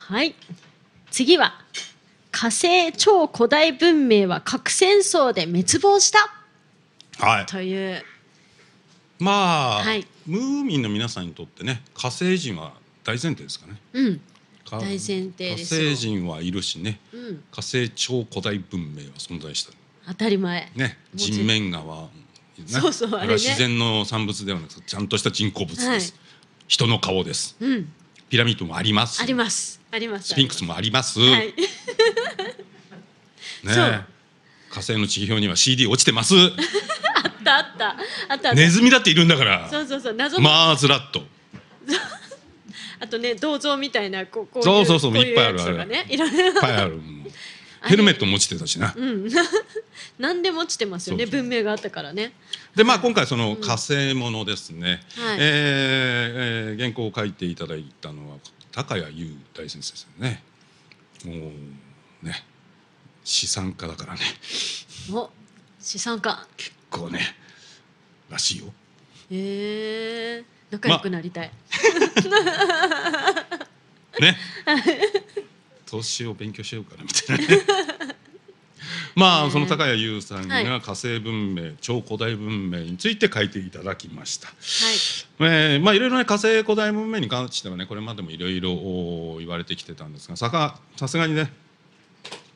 はい。次は、火星超古代文明は核戦争で滅亡した。はい。という。まあ、はい、ムーミンの皆さんにとってね、火星人は大前提ですかね。うん。大前提です火星人はいるしね、うん、火星超古代文明は存在した当たり前ね人面がは、ね、そうそうあれ、ね、自然の産物ではなくちゃんとした人工物です、はい、人の顔です、うん、ピラミッドもあります。あります。あります。スピンクスもあります。はい、ね火星の地表には CD 落ちてます。あったあったあったネズミだっているんだから。そうそうそう謎マーズラット。あとね銅像みたいなこうこういうそうそうそういっぱいあるある。いろいろ。いっぱいある。ヘルメットも落ちてたしな、うん、何でも落ちてますよね文明があったからねでまあ今回その火星ものですね、うんはい、えー、えー、原稿を書いていただいたのは高谷雄大先生ですよねもうね資産家だからねお資産家結構ねらしいよええー、仲良くなりたい、ま ね投資を勉強しようかなみたいなね まあその高谷優さんが火星文明、はい、超古代文明について書いていただきました、はいえー、まあいろいろね火星古代文明に関してはねこれまでもいろいろ言われてきてたんですがさすがにね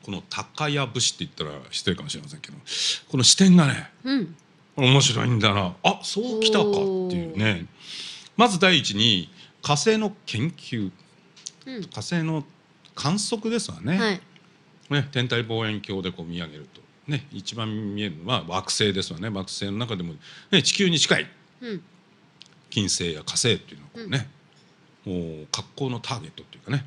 この高谷武士って言ったら失礼かもしれませんけどこの視点がね、うん、面白いんだなあそうきたかっていうねまず第一に火星の研究、うん、火星の観測ですわねはい、ね天体望遠鏡でこう見上げると、ね、一番見えるのは惑星ですわね惑星の中でも、ね、地球に近い、うん、金星や火星っていうのがね、うん、もう格好のターゲットっていうかね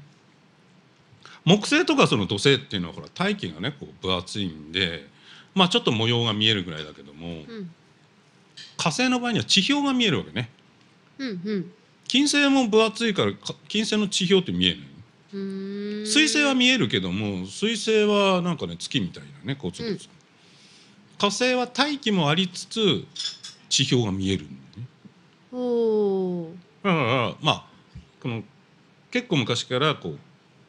木星とかその土星っていうのはほら大気がねこう分厚いんで、まあ、ちょっと模様が見えるぐらいだけども、うん、火星の場合には地表が見えるわけね。うんうん、金星も分厚いから金星の地表って見える水星は見えるけども水星はなんかね月みたいなねコツコツ、うん、火星は大気もありつつ地表が見えるんでねおだからまあこの結構昔からこう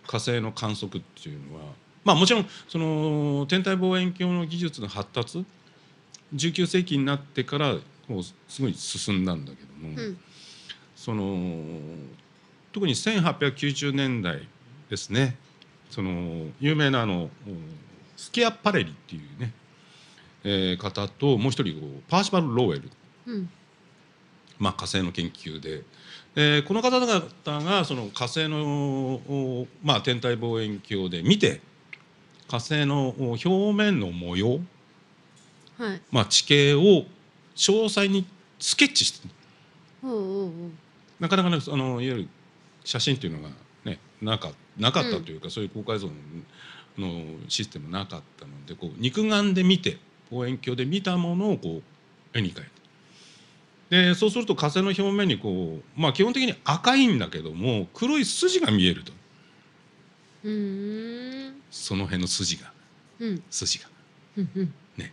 火星の観測っていうのはまあもちろんその天体望遠鏡の技術の発達19世紀になってからこうすごい進んだんだけども、うん、その特に1890年代ですねその有名なあのスキア・パレリっていうね、えー、方ともう一人パーシバル・ローエル、うん、まあ、火星の研究で、えー、この方々がその火星の、まあ、天体望遠鏡で見て火星の表面の模様、はい、まあ、地形を詳細にスケッチしてなかなかねあのいわゆる写真っていうのが、ね、なかなかったというか、うん、そういう高解像のシステムなかったのでこう肉眼で見て望遠鏡で見たものをこう絵に描いてでそうすると火星の表面にこう、まあ、基本的に赤いんだけども黒い筋が見えると。その辺の筋が、うん、筋が、ね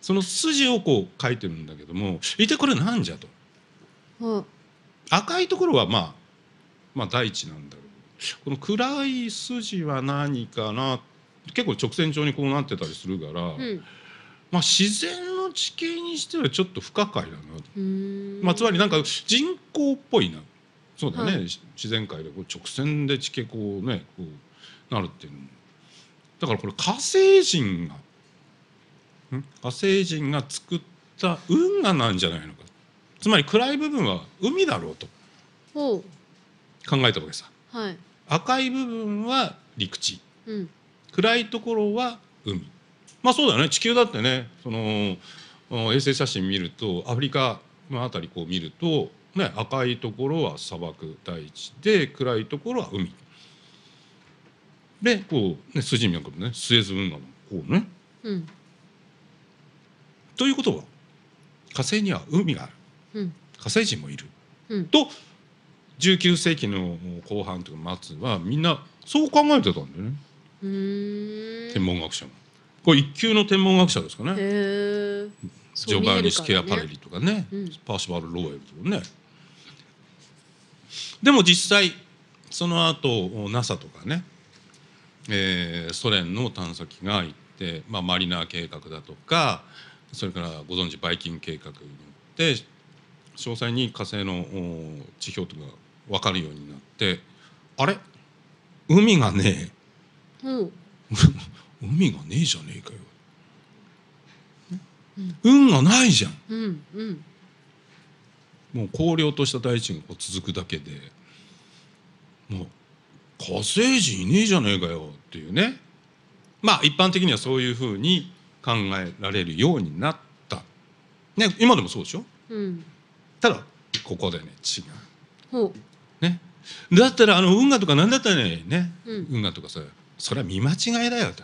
その筋をこう書いてるんだけども一体これなんじゃと、赤いところはまあまあ、大地なんだこの暗い筋は何かな結構直線上にこうなってたりするから、うん、まあ、自然の地形にしてはちょっと不可解だなまあ、つまりなんか人工っぽいなそうだね、はい、自然界でこう直線で地形こうねこうなるっていうのもだからこれ火星人が火星人が作った運河なんじゃないのかつまり暗い部分は海だろうと。考えたわけさ、はい、赤い部分は陸地、うん、暗いところは海まあそうだよね地球だってねその衛星写真見るとアフリカの辺りこう見ると、ね、赤いところは砂漠大地で暗いところは海でこう、ね、筋見なくねスエズ運河のこうね。うん、ということは火星には海がある、うん、火星人もいる、うん、と19世紀の後半とか末はみんなそう考えてたんだよね天文学者も。これ一級の天文学者ですかね。ジョバーニ・スケア・パレリとかね、うん、パーシュバル・ローエルとかね。でも実際その後 NASA とかね、えー、ソ連の探査機が行って、まあ、マリナー計画だとかそれからご存知バイキン計画によって詳細に火星の地表とか分かるようになってあれ海がねえ、うん、海がねえじゃねえかよ、うん、運がないじゃん、うんうん、もう荒涼とした大地がこう続くだけでもう火星人いねえじゃねえかよっていうねまあ一般的にはそういうふうに考えられるようになった、ね、今でもそうでしょ、うん、ただここでね違う。ね、だったらあの運河とか何だったらねね、うん、運河とかさそれは見間違いだよと、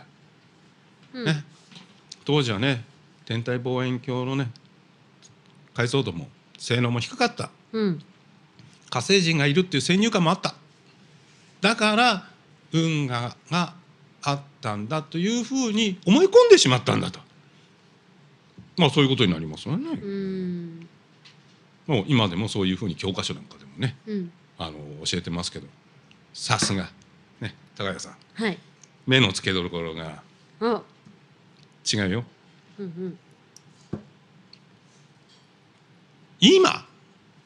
うん、ね、当時はね天体望遠鏡のね解像度も性能も低かった、うん、火星人がいるっていう先入観もあっただから運河があったんだというふうに思い込んでしまったんだと、まあ、そういうことになりますよね。もう今でもそういうふうに教科書なんかでもね、うん、あの教えてますけどさすが、ね、高谷さん、はい、目の付けどころが違うよ。うんうん、今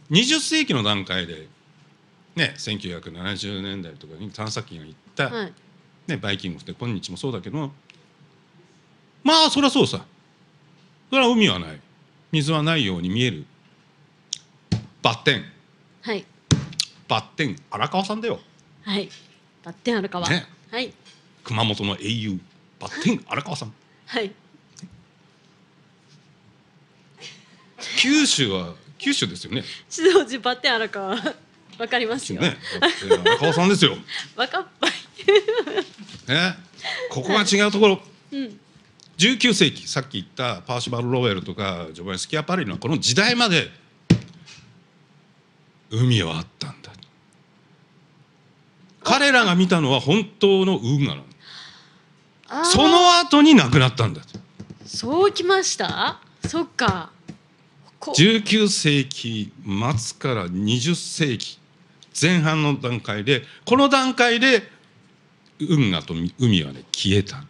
20世紀の段階で、ね、1970年代とかに探査機が行った、はい、ね、バイキングって今日もそうだけどまあそりゃそうさそれは海はない水はないように見えるバッテンバッテン荒川さんだよ。はい。バッテン荒川。ね、はい。熊本の英雄バッテン荒川さん。はい。九州は九州ですよね。静岡バッテン荒川。わかりますよ。ね、荒川さんですよ。若 っぱい。ね、ここが違うところ。はい、うん。19世紀さっき言ったパーシバル・ロエルとかジョバニスキア・パリのこの時代まで海はあったんだらが見たのは本当の運河なのその後に亡くなったんだそうきましたそっか19世紀末から20世紀前半の段階でこの段階で運河と海はね消えた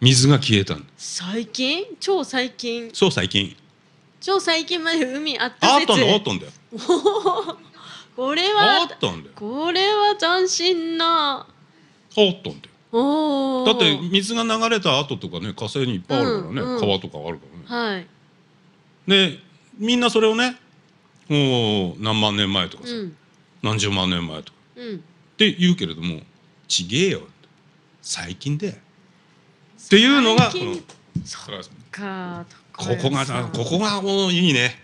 水が消えた最近超最近そう最近超最近まで海あったあったんあったんだよこれはあったんだよこれは斬新なあったんだよおだって水が流れた後とかね火星にいっぱいあるからね、うんうん、川とかあるからね、はい、でみんなそれをねもう何万年前とかさ、うん、何十万年前とか、うん、って言うけれどもちげえよ最近でっていうのがこのここがここがいいね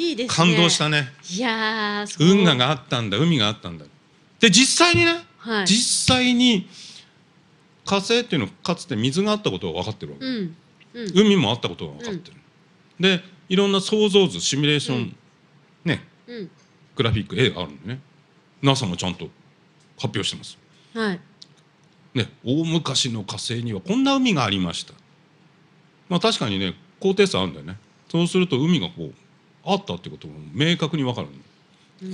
いいです、ね、感動したねいや運河があったんだ海があったんだで実際にね、はい、実際に火星っていうのはかつて水があったことが分かってるわけ、うんうん、海もあったことが分かってる、うん、でいろんな想像図シミュレーション、ね、グラフィック絵があるんでね NASA もちゃんと発表してます、はいね、大昔の火星にはこんな海がありましたまあ確かにね高低差あるんだよねそうすると海がこうあったってことも明確に分かる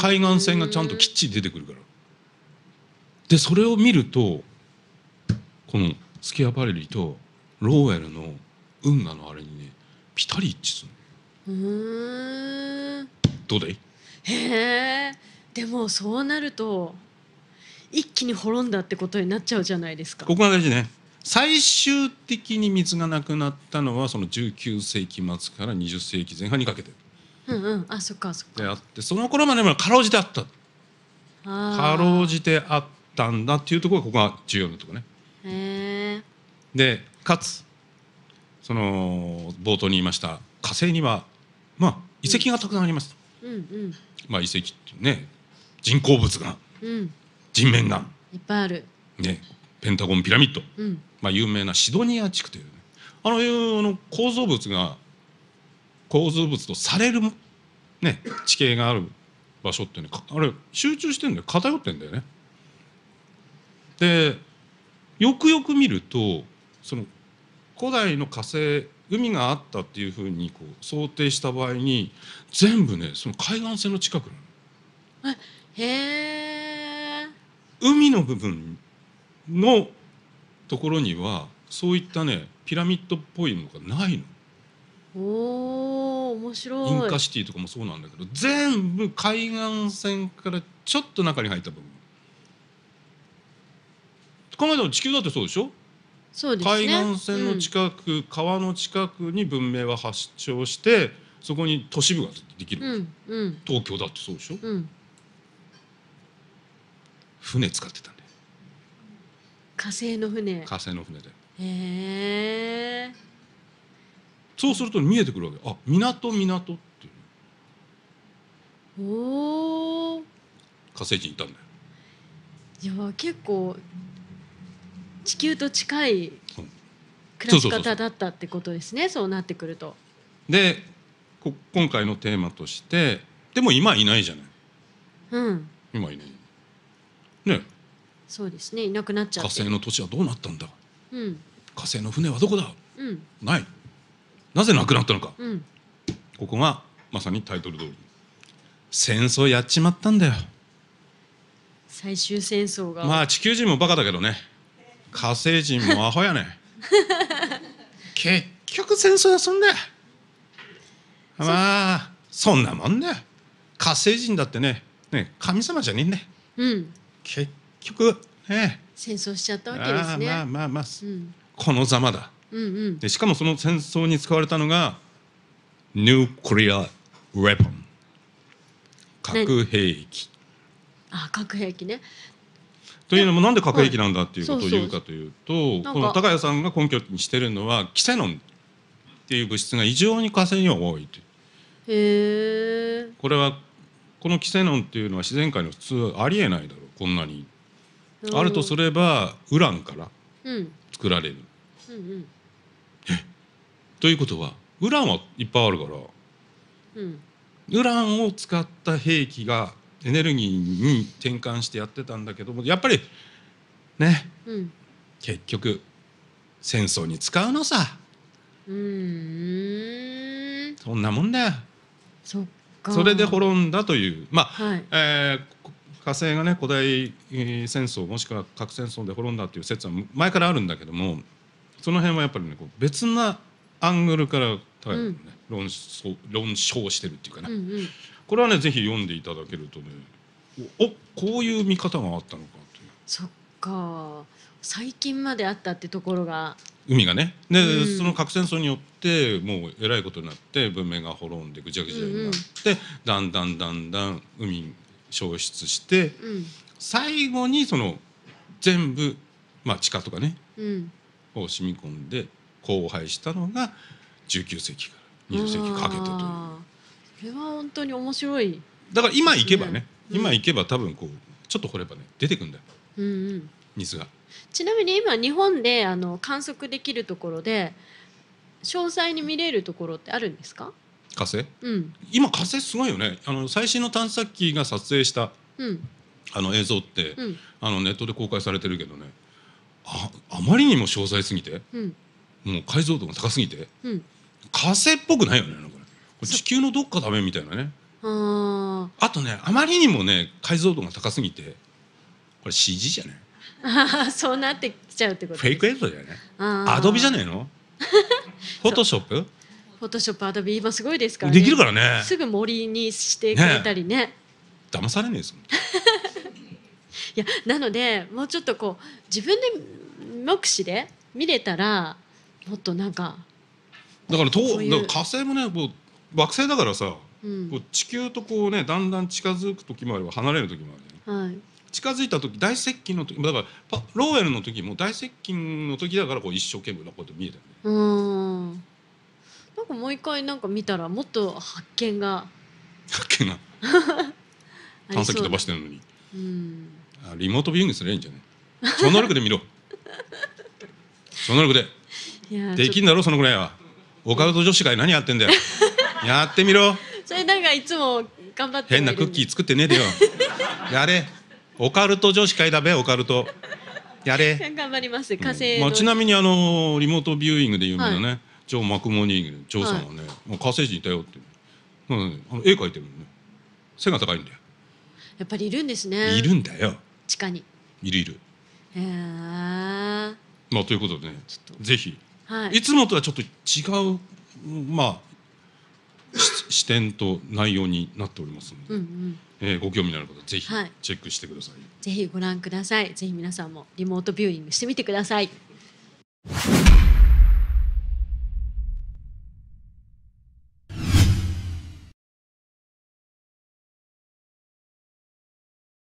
海岸線がちゃんときっちり出てくるからでそれを見るとこのスキアパレリとローエルの運河のあれにねピタリ一致するどうだいへえでもそうなると一気に滅んだってことになっちゃうじゃないですかここが大事ね最終的に水がなくなったのはその19世紀末から20世紀前半にかけてるうんうん、あそっかそっかであってその頃までもかろうじてあったかろうじてあったんだっていうところがここが重要なとこね。でかつその冒頭に言いました火星にはまあ遺跡がたくさんあります。うんうん、まあ遺跡ってね人工物が、うん、人面がいっぱいある、ね、ペンタゴンピラミッド、うん、まあ、有名なシドニア地区という、ね、あのいうの構造物が構造物とされる、ね、地形がある場所ってねあれ集中してんだよ偏ってんだよね。でよくよく見るとその古代の火星海があったっていうふうにこう想定した場合に全部ねその海岸線の近くなの。へえ。海の部分のところにはそういったねピラミッドっぽいのがないの。おお。白いインカシティとかもそうなんだけど全部海岸線からちょっと中に入った部分考えたら地球だってそうでしょそうです、ね、海岸線の近く、うん、川の近くに文明は発祥してそこに都市部ができる、うんうん、東京だってそうでしょ、うん、船使ってたんだよ火星の船火星の船でへえそうすると見えてくるわけあ港港っていうお火星人いたんだよいや結構地球と近い暮らし方だったってことですねそうなってくると。で今回のテーマとしてでも今いないじゃない。うん、今いない。ねそうですねいなくなっちゃう火星の土地はどうなったんだ、うん、火星の船はどこだ、うん、ないなぜなくなったのか、うん、ここがまさにタイトル通り戦争やっちまったんだよ最終戦争がまあ地球人もバカだけどね火星人もアホやね 結局戦争はそんだよまあそんなもんだよ火星人だってねね神様じゃねえんだよ、うん、結局ね戦争しちゃったわけですねまあまあまあ、うん、このざまだでしかもその戦争に使われたのがニュークリア・レポン核兵器。あ核兵器ねというのもなんで核兵器なんだっていうことを言うかというとこの高谷さんが根拠にしてるのはキセノンっていう物質が異常に火星には多いというこれはこのキセノンっていうのは自然界の普通ありえないだろうこんなにあるとすればウランから作られる、うんうんということはウランはいっぱいあるから、うん、ウランを使った兵器がエネルギーに転換してやってたんだけどもやっぱりね、うん、結局戦争に使うのさうんそんなもんだよそっかそれで滅んだというまあ、はい、えー、火星がね古代戦争もしくは核戦争で滅んだという説は前からあるんだけどもその辺はやっぱりね別なアングルから、ねうん、論争論証してるっていうかね、うんうん、これはねぜひ読んでいただけるとねおこういう見方があったのかという。そっか最近まであったってところが海がねで、うん、その核戦争によってもうえらいことになって文明が滅んでぐちゃぐちゃになって、うんうん、だんだんだんだん海消失して、うん、最後にその全部、まあ、地下とかね、うん、を染み込んで荒廃したのが19世紀から20世紀かけてというそれは本当に面白い、だから今行けばね、うん、今行けば多分こうちょっと掘ればね出てくんだよ、うんうん、水がちなみに今日本であの観測できるところで詳細に見れるところってあるんですか火星、うん、今火星すごいよねあの最新の探査機が撮影した、うん、あの映像って、うん、あのネットで公開されてるけどねああまりにも詳細すぎて、うん、もう解像度が高すぎて、うん、火星っぽくないよねなんか地球のどっかだめみたいなねあとねあまりにもね解像度が高すぎてこれ CG じゃない そうなってきちゃうってことフェイク映像じゃないアドビじゃねえの フォトショップフォトショップアドビ今すごいですから、ね、できるからねすぐ森にしてくれたりねね騙されねえですもんいやなのでもうちょっとこう自分で目視で見れたらもっとなんかだからとだから火星もねもう惑星だからさ、うん、こう地球とこうねだんだん近づく時もあれば離れる時もある、ねはい、近づいた時大接近の時だからローエルの時も大接近の時だからこう一生懸命なこうやって見えたよね。うんなんかもう一回なんか見たらもっと発見が発見が 探査機飛ばしてるのに、うん、リモートビューイングすればいいんじゃない超能力で見ろ超能力でできんだろそのぐらいはオカルト女子会何やってんだよ やってみろそれなんかいつも頑張って変なクッキー作ってねえでよやれオカルト女子会だべオカルトやれ頑張ります火星、うん、まあ、ちなみにあのリモートビューイングで有名なね、はい、ジマクモニーグジョーさんはね、はい、もう火星人いたよってあの絵描いてるのね背が高いんだよやっぱりいるんですねいるんだよ地下にいるいるへえまあということでねぜひはい、いつもとはちょっと違う、まあ、視点と内容になっておりますので、うんうん、えー、ご興味のある方ぜひチェックしてください、はい、ぜひご覧くださいぜひ皆さんもリモートビューイングしてみてください